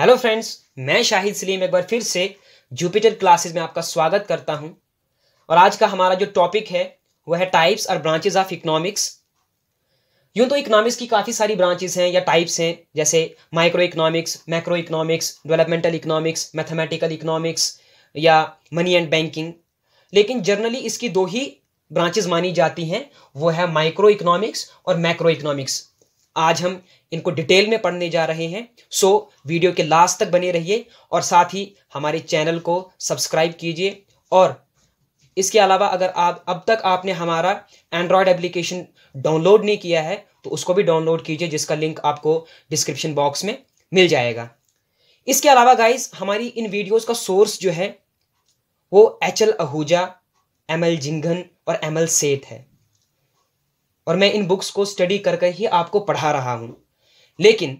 hello friends मैं शाहिद सलीम एक बार फिर से जुपिटर क्लासेस में आपका स्वागत करता हूं और आज का हमारा जो टॉपिक है वह है टाइप्स और ब्रांचेज ऑफ इकोनॉमिक्स यूं तो इकोनॉमिक्स की काफ़ी सारी ब्रांचेज हैं या टाइप्स हैं जैसे micro economics macro economics developmental economics mathematical economics या मनी एंड बैंकिंग लेकिन जनरली इसकी दो ही ब्रांचेज मानी जाती हैं वो है माइक्रो इकोनॉमिक्स और मैक्रो इकोनॉमिक्स आज हम इनको डिटेल में पढ़ने जा रहे हैं सो वीडियो के लास्ट तक बने रहिए और साथ ही हमारे चैनल को सब्सक्राइब कीजिए और इसके अलावा अगर आप अब तक आपने हमारा एंड्रॉयड एप्लीकेशन डाउनलोड नहीं किया है तो उसको भी डाउनलोड कीजिए जिसका लिंक आपको डिस्क्रिप्शन बॉक्स में मिल जाएगा इसके अलावा गाइस हमारी इन वीडियोस का सोर्स जो है वो H L Ahuja M L Jhingan और एम एल सेठ है और मैं इन बुक्स को स्टडी करके ही आपको पढ़ा रहा हूँ लेकिन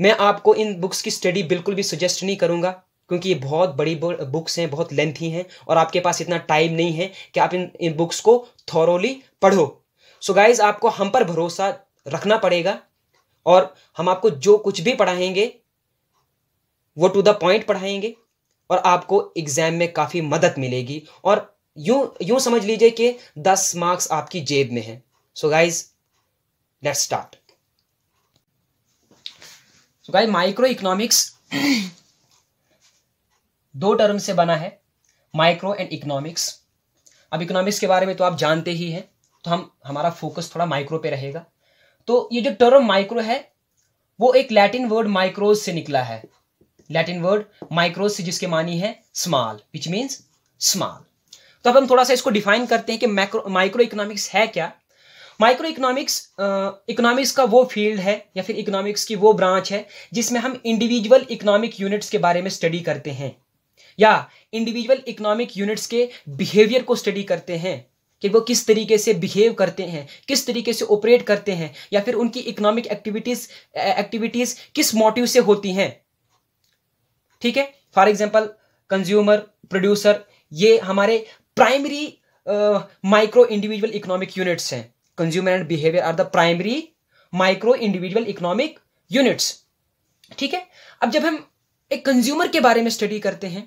मैं आपको इन बुक्स की स्टडी बिल्कुल भी सुजेस्ट नहीं करूँगा क्योंकि ये बहुत बड़ी बुक्स हैं बहुत लेंथी हैं और आपके पास इतना टाइम नहीं है कि आप इन इन बुक्स को थॉरोली पढ़ो सो so गाइज आपको हम पर भरोसा रखना पड़ेगा और हम आपको जो कुछ भी पढ़ाएंगे वो टू द पॉइंट पढ़ाएंगे और आपको एग्ज़ाम में काफ़ी मदद मिलेगी और यू यू समझ लीजिए कि दस मार्क्स आपकी जेब में है so guys let's start so guys micro economics दो टर्म से बना है माइक्रो एंड इकोनॉमिक्स अब इकोनॉमिक्स के बारे में तो आप जानते ही हैं तो हम हमारा फोकस थोड़ा माइक्रो पे रहेगा तो ये जो टर्म माइक्रो है वो एक लैटिन वर्ड माइक्रोज से निकला है लैटिन वर्ड माइक्रोज से जिसके मानी है स्मॉल विच मीन्स स्मॉल तो अब हम थोड़ा सा इसको डिफाइन करते हैं कि मैक्रो माइक्रो इकोनॉमिक्स है क्या माइक्रो इकोनॉमिक्स इकोनॉमिक्स का वो फील्ड है या फिर इकोनॉमिक्स की वो ब्रांच है जिसमें हम इंडिविजुअल इकोनॉमिक यूनिट्स के बारे में स्टडी करते हैं या इंडिविजुअल इकोनॉमिक यूनिट्स के बिहेवियर को स्टडी करते हैं कि वो किस तरीके से बिहेव करते हैं किस तरीके से ऑपरेट करते हैं या फिर उनकी इकोनॉमिक एक्टिविटीज एक्टिविटीज किस मोटिव से होती हैं ठीक है फॉर एग्जाम्पल कंज्यूमर प्रोड्यूसर ये हमारे primary micro individual economic units हैं consumer and behaviour are the primary micro individual economic units ठीक है अब जब हम एक कंज्यूमर के बारे में स्टडी करते हैं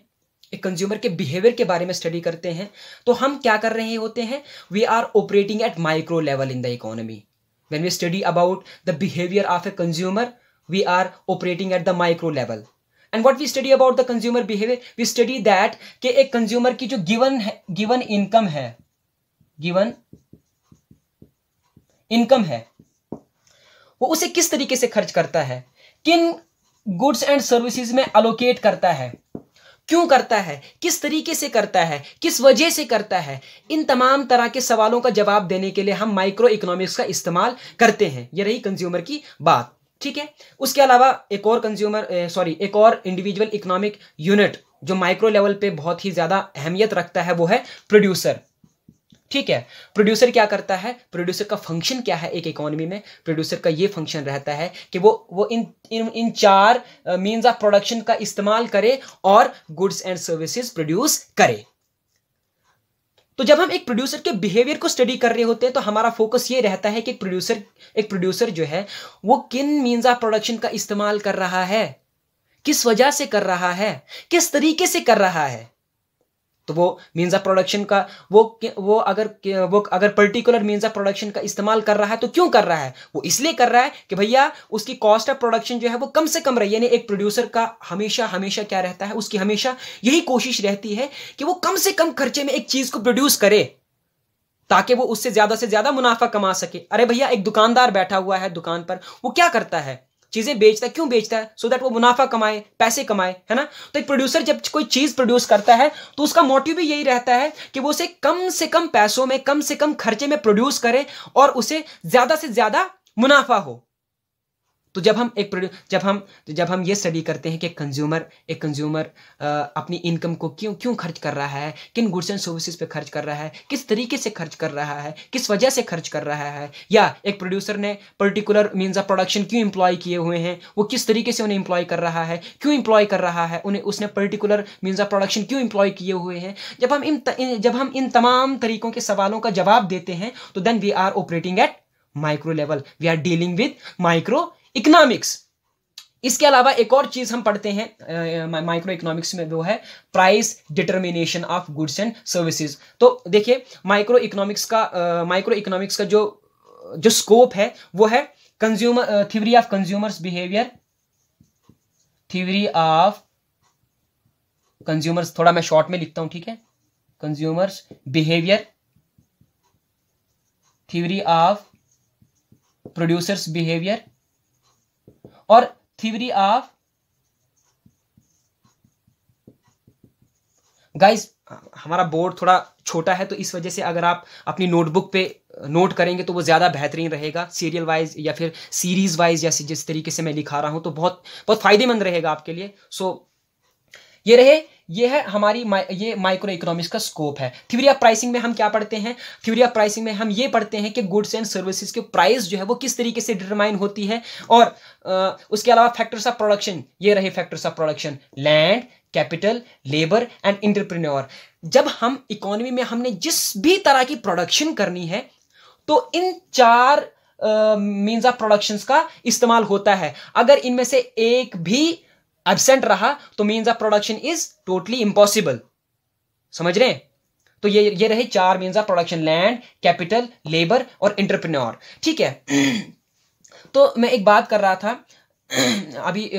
एक कंज्यूमर के बिहेवियर के बारे में स्टडी करते हैं तो हम क्या कर रहे होते हैं we are operating at micro level in the economy when we study about the behaviour of a consumer we are operating at the micro level and what we study about the consumer behaviour we study that कि एक consumer की जो given given income है given income है वो उसे किस तरीके से खर्च करता है किन गुड्स एंड सर्विसेज में अलोकेट करता है क्यों करता है किस तरीके से करता है किस वजह से करता है इन तमाम तरह के सवालों का जवाब देने के लिए हम माइक्रो इकोनॉमिक्स का इस्तेमाल करते हैं ये रही कंज्यूमर की बात ठीक है उसके अलावा एक और कंज्यूमर सॉरी एक और इंडिविजुअल इकोनॉमिक यूनिट जो माइक्रो लेवल पे बहुत ही ज्यादा अहमियत रखता है वो है प्रोड्यूसर ठीक है प्रोड्यूसर क्या करता है प्रोड्यूसर का फंक्शन क्या है एक इकोनॉमी में प्रोड्यूसर का ये फंक्शन रहता है कि वो वो इन इन, इन चार मीन्स ऑफ प्रोडक्शन का इस्तेमाल करे और गुड्स एंड सर्विसेज प्रोड्यूस करे तो जब हम एक प्रोड्यूसर के बिहेवियर को स्टडी कर रहे होते हैं तो हमारा फोकस ये रहता है कि प्रोड्यूसर एक प्रोड्यूसर जो है वो किन मीन्स ऑफ प्रोडक्शन का इस्तेमाल कर रहा है किस वजह से कर रहा है किस तरीके से कर रहा है तो वो मीन्स ऑफ प्रोडक्शन का वो वो अगर वो अगर पर्टिकुलर मीन्स ऑफ प्रोडक्शन का इस्तेमाल कर रहा है तो क्यों कर रहा है वो इसलिए कर रहा है कि भैया उसकी कॉस्ट ऑफ प्रोडक्शन जो है वो कम से कम रही यानी एक प्रोड्यूसर का हमेशा हमेशा क्या रहता है उसकी हमेशा यही कोशिश रहती है कि वो कम से कम खर्चे में एक चीज को प्रोड्यूस करे ताकि वो उससे ज्यादा से ज्यादा मुनाफा कमा सके अरे भैया एक दुकानदार बैठा हुआ है दुकान पर वो क्या करता है चीजें बेचता है क्यों बेचता है सो so दैट वो मुनाफा कमाए पैसे कमाए है ना तो एक प्रोड्यूसर जब कोई चीज प्रोड्यूस करता है तो उसका मोटिव भी यही रहता है कि वो उसे कम से कम पैसों में कम से कम खर्चे में प्रोड्यूस करे और उसे ज्यादा से ज्यादा मुनाफा हो तो जब हम एक जब हम तो जब हम ये स्टडी करते हैं कि कंज्यूमर एक कंज्यूमर अपनी इनकम को क्यों क्यों खर्च कर रहा है किन गुड्स एंड सर्विसेज पे खर्च कर रहा है किस तरीके से खर्च कर रहा है किस वजह से खर्च कर रहा है या एक प्रोड्यूसर ने पर्टिकुलर मीन्स ऑफ प्रोडक्शन क्यों इंप्लॉय किए हुए हैं वो किस तरीके से उन्हें इंप्लॉय कर रहा है क्यों इंप्लॉय कर रहा है उन्हें उसने पर्टिकुलर मीन्स ऑफ प्रोडक्शन क्यों इंप्लॉय किए हुए हैं जब हम इन जब हम इन तमाम तरीकों के सवालों का जवाब देते हैं तो then we are operating at micro level we are dealing with micro economics इसके अलावा एक और चीज हम पढ़ते हैं माइक्रो इकोनॉमिक्स में वो है price determination of goods and services तो देखिए माइक्रो इकोनॉमिक्स का माइक्रो इकोनॉमिक्स का जो जो स्कोप है वो है consumer theory of consumers behaviour theory of consumers थोड़ा मैं शॉर्ट में लिखता हूं ठीक है consumers behaviour theory of producers behaviour और थ्योरी ऑफ गाइस हमारा बोर्ड थोड़ा छोटा है तो इस वजह से अगर आप अपनी नोटबुक पे नोट करेंगे तो वो ज़्यादा बेहतरीन रहेगा सीरियल वाइज या फिर सीरीज वाइज या जिस तरीके से मैं लिखा रहा हूँ तो बहुत बहुत फायदेमंद रहेगा आपके लिए सो so, ये रहे ये है हमारी ये माइक्रो इकोनॉमिक्स का स्कोप है थ्योरी ऑफ प्राइसिंग में हम क्या पढ़ते हैं थ्योरी ऑफ प्राइसिंग में हम ये पढ़ते हैं कि गुड्स एंड सर्विसेज के प्राइस जो है वो किस तरीके से डिटरमाइन होती है और आ, उसके अलावा फैक्टर्स ऑफ प्रोडक्शन ये रहे factors of production land capital labour and entrepreneur जब हम इकोनॉमी में हमने जिस भी तरह की प्रोडक्शन करनी है तो इन चार मीन्स ऑफ प्रोडक्शंस का इस्तेमाल होता है अगर इनमें से एक भी एबसेंट रहा तो means of production is totally impossible समझ रहे तो ये ये रहे चार means of production land capital labour और इंटरप्रेन्योर ठीक है तो मैं एक बात कर रहा था अभी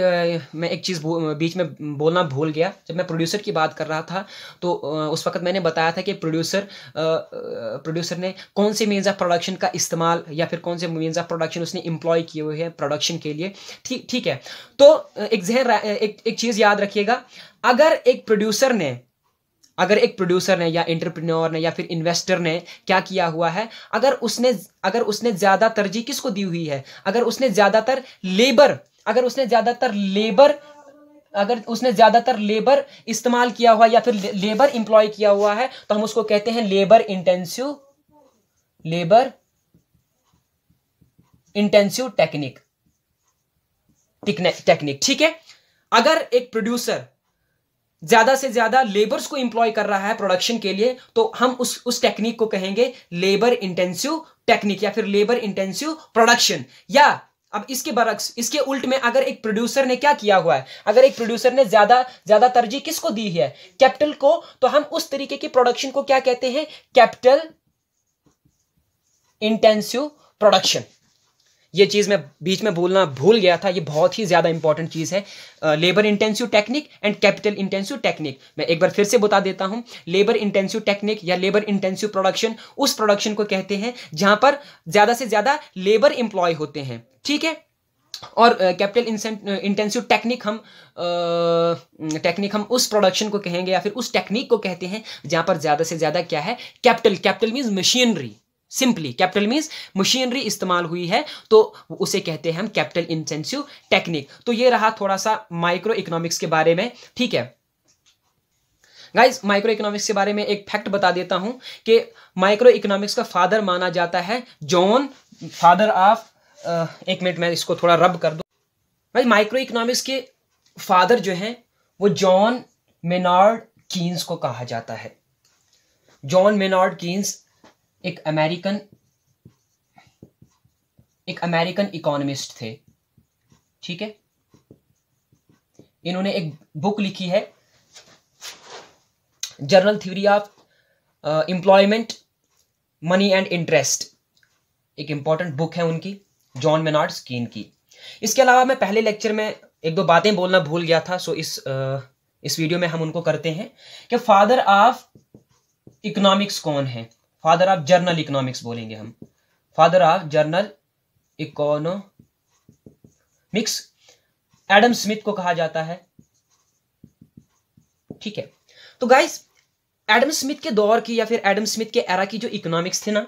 मैं एक चीज़ बीच में बोलना भूल गया जब मैं प्रोड्यूसर की बात कर रहा था तो उस वक्त मैंने बताया था कि प्रोड्यूसर प्रोड्यूसर ने कौन से मीन्स ऑफ प्रोडक्शन का इस्तेमाल या फिर कौन से मीन्स ऑफ प्रोडक्शन उसने इम्प्लॉय किए हुए हैं प्रोडक्शन के लिए ठीक ठीक है तो एक जहर एक, एक चीज़ याद रखिएगा अगर एक प्रोड्यूसर ने अगर एक प्रोड्यूसर ने या एंटरप्रेन्योर ने या फिर इन्वेस्टर ने क्या किया हुआ है अगर उसने अगर उसने ज़्यादा तरजीह किसको दी हुई है अगर उसने ज़्यादातर लेबर अगर उसने ज़्यादातर लेबर अगर उसने ज़्यादातर लेबर इस्तेमाल किया हुआ या फिर लेबर इंप्लॉय किया हुआ है तो हम उसको कहते हैं labour intensive labour intensive technique technique ठीक है अगर एक प्रोड्यूसर ज्यादा से ज्यादा लेबर्स को इंप्लॉय कर रहा है प्रोडक्शन के लिए तो हम उस उस टेक्निक को कहेंगे लेबर इंटेंसिव टेक्निक या फिर लेबर इंटेंसिव प्रोडक्शन या अब इसके बरक्स इसके उल्ट में अगर एक प्रोड्यूसर ने क्या किया हुआ है अगर एक प्रोड्यूसर ने ज्यादा ज्यादा तरजीह किसको दी है कैपिटल को तो हम उस तरीके की प्रोडक्शन को क्या कहते हैं कैपिटल इंटेंसिव प्रोडक्शन ये चीज़ मैं बीच में बोलना भूल गया था ये बहुत ही ज़्यादा इंपॉर्टेंट चीज़ है labour intensive technique and capital intensive technique मैं एक बार फिर से बता देता हूँ लेबर इंटेंसिव टेक्निक या लेबर इंटेंसिव प्रोडक्शन उस प्रोडक्शन को कहते हैं जहाँ पर ज़्यादा से ज़्यादा लेबर इंप्लॉय होते हैं ठीक है और कैपिटल इंटेंसिव टेक्निक हम टेक्निक हम उस प्रोडक्शन को कहेंगे या फिर उस टेक्निक को कहते हैं जहां पर ज़्यादा से ज़्यादा क्या है capital capital means machinery simply capital means machinery इस्तेमाल हुई है तो उसे कहते हैं हम कैपिटल इंटेंसिव टेक्निक तो ये रहा थोड़ा सा माइक्रो इकोनॉमिक्स के बारे में ठीक है गाइज माइक्रो इकोनॉमिक्स के बारे में एक फैक्ट बता देता हूं कि माइक्रो इकोनॉमिक्स का फादर माना जाता है जॉन फादर ऑफ एक मिनट मैं इसको थोड़ा रब कर दू भाई माइक्रो इकोनॉमिक्स के फादर जो हैं वो जॉन मेनार्ड कीन्स को कहा जाता है जॉन मेनार्ड कीन्स एक अमेरिकन एक अमेरिकन इकोनॉमिस्ट थे ठीक है इन्होंने एक बुक लिखी है general theory of employment money and interest एक इंपॉर्टेंट बुक है उनकी जॉन मेनार्ड स्कीन की इसके अलावा मैं पहले लेक्चर में एक दो बातें बोलना भूल गया था सो इस uh, इस वीडियो में हम उनको करते हैं कि फादर ऑफ इकोनॉमिक्स कौन है फादर ऑफ जर्नल इकोनॉमिक्स बोलेंगे हम father of general mix Adam Smith को कहा जाता है ठीक है तो गाइस एडम स्मिथ के दौर की या फिर एडम स्मिथ के एरा की जो इकोनॉमिक्स थी ना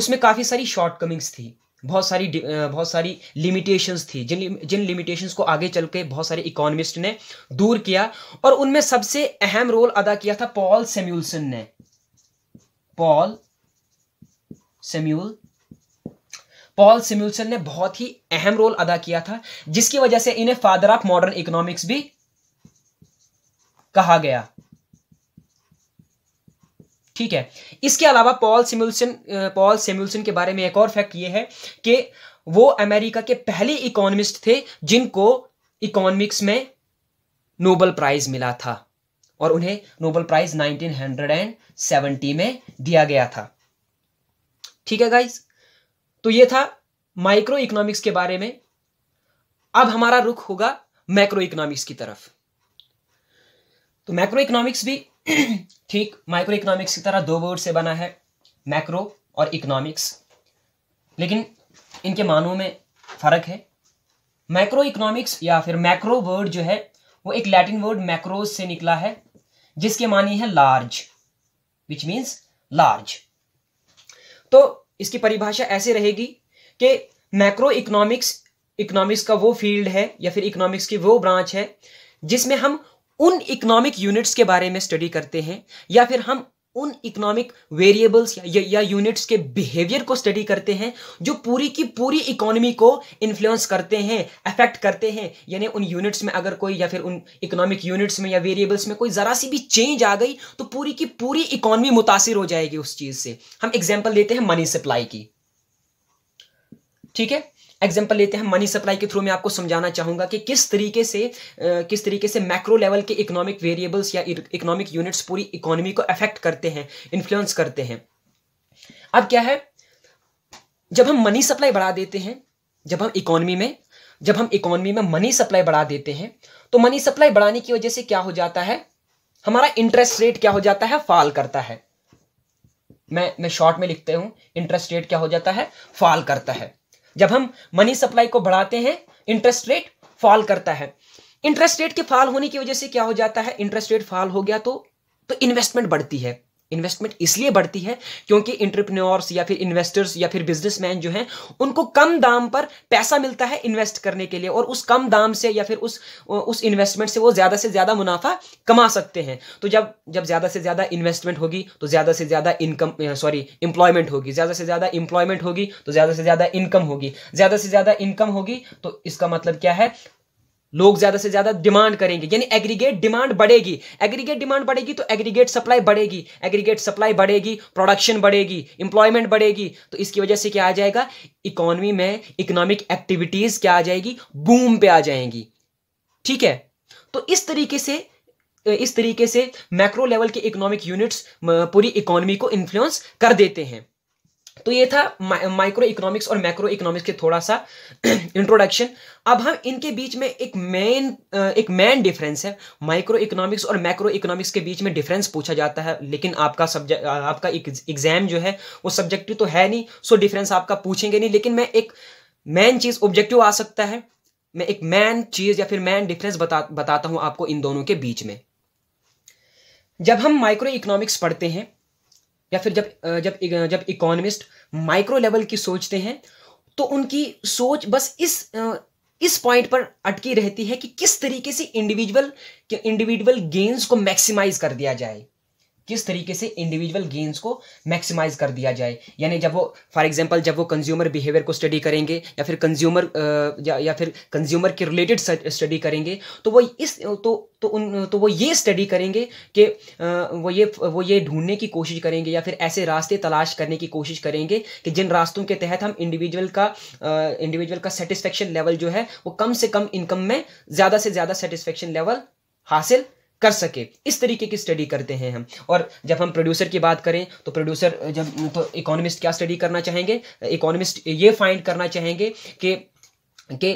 उसमें काफ़ी सारी शॉर्टकमिंग्स थी बहुत सारी बहुत सारी लिमिटेशंस थी जिन जिन लिमिटेशंस को आगे चल के बहुत सारे इकोनॉमिस्ट ने दूर किया और उनमें सबसे अहम रोल अदा किया था पॉल सेम्यूलसन ने पॉल सेम्यूल पॉल सिम्यूलसन ने बहुत ही अहम रोल अदा किया था जिसकी वजह से इन्हें फादर ऑफ मॉडर्न इकोनॉमिक्स भी कहा गया ठीक है इसके अलावा पॉल सिम्यूलसन पॉल सेम्यूलसन के बारे में एक और फैक्ट यह है कि वो अमेरिका के पहले इकोनॉमिस्ट थे जिनको इकोनॉमिक्स में नोबल प्राइज मिला था और उन्हें नोबल प्राइज 1970 में दिया गया था ठीक है गाइज तो ये था माइक्रो इकोनॉमिक्स के बारे में अब हमारा रुख होगा मैक्रो इकोनॉमिक्स की तरफ तो मैक्रो इकोनॉमिक्स भी ठीक माइक्रो इकोनॉमिक्स की तरह दो वर्ड से बना है मैक्रो और इकोनॉमिक्स लेकिन इनके मानों में फ़र्क है मैक्रो इकोनॉमिक्स या फिर मैक्रो वर्ड जो है वो एक लैटिन वर्ड मैक्रोज से निकला है जिसके मानी है लार्ज विच मीन्स लार्ज तो इसकी परिभाषा ऐसे रहेगी कि मैक्रो इकोनॉमिक्स इकोनॉमिक्स का वो फील्ड है या फिर इकोनॉमिक्स की वो ब्रांच है जिसमें हम उन इकोनॉमिक यूनिट्स के बारे में स्टडी करते हैं या फिर हम उन इकोनॉमिक वेरिएबल्स या या यूनिट्स के बिहेवियर को स्टडी करते हैं जो पूरी की पूरी इकोनॉमी को इन्फ्लुएंस करते हैं अफेक्ट करते हैं यानी उन यूनिट्स में अगर कोई या फिर उन इकोनॉमिक यूनिट्स में या वेरिएबल्स में कोई ज़रा सी भी चेंज आ गई तो पूरी की पूरी इकोनॉमी मुतासर हो जाएगी उस चीज़ से हम एग्जाम्पल लेते हैं मनी सप्लाई की ठीक है एग्जाम्पल लेते हैं मनी सप्लाई के थ्रू मैं आपको समझाना चाहूंगा कि किस तरीके से किस तरीके से मैक्रो लेवल के इकोनॉमिक वेरिएबल्स या इकोनॉमिक e-, यूनिट्स पूरी इकोनॉमी को अफेक्ट करते हैं इन्फ्लुएंस करते हैं अब क्या है जब हम मनी सप्लाई बढ़ा देते हैं जब हम इकोनॉमी में जब हम इकोनॉमी में मनी सप्लाई बढ़ा देते हैं तो मनी सप्लाई बढ़ाने की वजह से क्या हो जाता है हमारा इंटरेस्ट रेट क्या हो जाता है फॉल करता है मैं मैं शॉर्ट में लिखते हूं इंटरेस्ट रेट क्या हो जाता है फॉल करता है जब हम मनी सप्लाई को बढ़ाते हैं इंटरेस्ट रेट फॉल करता है इंटरेस्ट रेट के फॉल होने की वजह से क्या हो जाता है इंटरेस्ट रेट फॉल हो गया तो तो इन्वेस्टमेंट बढ़ती है इन्वेस्टमेंट इसलिए बढ़ती है क्योंकि इंटरप्रनोर्स या फिर इन्वेस्टर्स या फिर बिजनेसमैन जो हैं उनको कम दाम पर पैसा मिलता है इन्वेस्ट करने के लिए और उस कम दाम से या फिर उस उस इन्वेस्टमेंट से वो ज़्यादा से ज़्यादा मुनाफा कमा सकते हैं तो जब जब ज़्यादा से ज़्यादा इन्वेस्टमेंट होगी तो ज़्यादा से ज़्यादा इनकम सॉरी इंप्लॉयमेंट होगी ज़्यादा से ज़्यादा इंप्लॉयमेंट होगी तो ज़्यादा से ज़्यादा इनकम होगी ज़्यादा से ज़्यादा इनकम होगी तो इसका मतलब क्या है लोग ज्यादा से ज्यादा डिमांड करेंगे यानी एग्रीगेट डिमांड बढ़ेगी एग्रीगेट डिमांड बढ़ेगी तो एग्रीगेट सप्लाई बढ़ेगी एग्रीगेट सप्लाई बढ़ेगी प्रोडक्शन बढ़ेगी इंप्लॉयमेंट बढ़ेगी तो इसकी वजह से क्या आ जाएगा इकोनॉमी में इकोनॉमिक एक्टिविटीज क्या आ जाएगी बूम पे आ जाएंगी ठीक है तो इस तरीके से इस तरीके से मैक्रो लेवल के इकोनॉमिक यूनिट्स पूरी इकोनॉमी को इन्फ्लुएंस कर देते हैं तो ये था माइक्रो इकोनॉमिक्स और मैक्रो इकोनॉमिक्स के थोड़ा सा इंट्रोडक्शन अब हम इनके बीच में एक मेन एक मेन डिफरेंस है माइक्रो इकोनॉमिक्स और मैक्रो इकोनॉमिक्स के बीच में डिफरेंस पूछा जाता है लेकिन आपका सब्जेक्ट आपका एग्जाम जो है वो सब्जेक्टिव तो है नहीं सो डिफरेंस आपका पूछेंगे नहीं लेकिन मैं एक मेन चीज़ ऑब्जेक्टिव आ सकता है मैं एक मैन चीज़ या फिर मैन डिफरेंस बता बताता हूं आपको इन दोनों के बीच में जब हम माइक्रो इकोनॉमिक्स पढ़ते हैं या फिर जब जब जब इकोनॉमिस्ट माइक्रो लेवल की सोचते हैं तो उनकी सोच बस इस इस पॉइंट पर अटकी रहती है कि किस तरीके से इंडिविजुअल इंडिविजुअल गेन्स को मैक्सिमाइज कर दिया जाए किस तरीके से इंडिविजुअल गेंस को मैक्सिमाइज कर दिया जाए यानी जब वो फॉर एग्जांपल जब वो कंज्यूमर बिहेवियर को स्टडी करेंगे या फिर कंज्यूमर या, या फिर कंज्यूमर के रिलेटेड स्टडी करेंगे तो वो इस तो तो उन तो वो ये स्टडी करेंगे कि वो ये वो ये ढूंढने की कोशिश करेंगे या फिर ऐसे रास्ते तलाश करने की कोशिश करेंगे कि जिन रास्तों के तहत हम इंडिविजुअल का इंडिविजुअल का सेटिस्फेक्शन लेवल जो है वो कम से कम इनकम में ज़्यादा से ज़्यादा सेटिस्फेक्शन लेवल हासिल कर सके इस तरीके की स्टडी करते हैं हम और जब हम प्रोड्यूसर की बात करें तो प्रोड्यूसर जब तो इकोनॉमिस्ट क्या स्टडी करना चाहेंगे इकोनॉमिस्ट ये फाइंड करना चाहेंगे कि के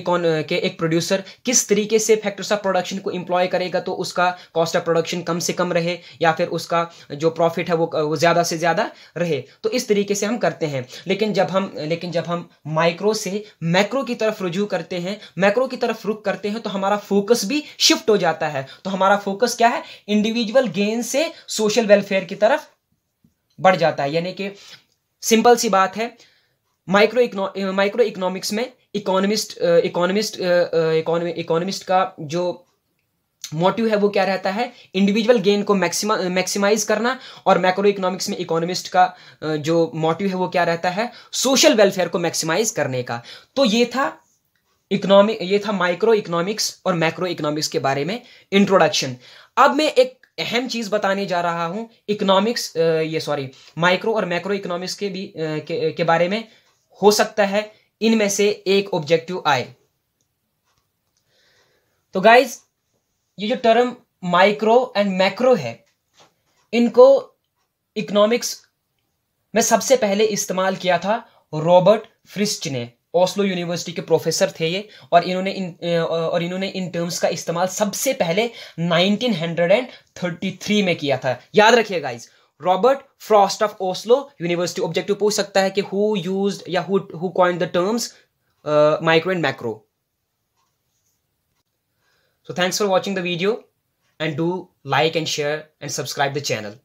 इकोन के एक प्रोड्यूसर किस तरीके से फैक्टर्स ऑफ प्रोडक्शन को इम्प्लॉय करेगा तो उसका कॉस्ट ऑफ प्रोडक्शन कम से कम रहे या फिर उसका जो प्रॉफिट है वो वो ज़्यादा से ज़्यादा रहे तो इस तरीके से हम करते हैं लेकिन जब हम लेकिन जब हम माइक्रो से मैक्रो की तरफ रुझू करते हैं मैक्रो की तरफ रुख करते हैं तो हमारा फोकस भी शिफ्ट हो जाता है तो हमारा फोकस क्या है इंडिविजुअल गेन से सोशल वेलफेयर की तरफ बढ़ जाता है यानी कि सिंपल सी बात है माइक्रो इकनो माइक्रो इकोनॉमिक्स में इकोनॉमिस्ट इकोनॉमिस्ट इकोनॉमिस्ट का जो मोटिव है वो क्या रहता है इंडिविजुअल गेन को मैक्सिमा मैक्सिमाइज करना और मैक्रो इकोनॉमिक्स में इकोनॉमिस्ट का जो मोटिव है वो क्या रहता है सोशल वेलफेयर को मैक्सिमाइज करने का तो ये था इकोनॉमिक ये था माइक्रो इकोनॉमिक्स और मैक्रो इकोनॉमिक्स के बारे में इंट्रोडक्शन अब मैं एक अहम चीज बताने जा रहा हूं इकोनॉमिक्स ये सॉरी माइक्रो और मैक्रो इकोनॉमिक्स के भी के, के बारे में हो सकता है इनमें से एक ऑब्जेक्टिव आए तो गाइज ये जो टर्म माइक्रो एंड मैक्रो है इनको इकोनॉमिक्स में सबसे पहले इस्तेमाल किया था रॉबर्ट फ्रिस्ट ने ओस्लो यूनिवर्सिटी के प्रोफेसर थे ये और इन्होंने इन और इन्होंने इन टर्म्स का इस्तेमाल सबसे पहले 1933 में किया था याद रखिए guys Robert Frost of Oslo university objective पूछ सकता है कि हु यूज या who coin the terms micro and macro so thanks for watching the video and do like and share and subscribe the channel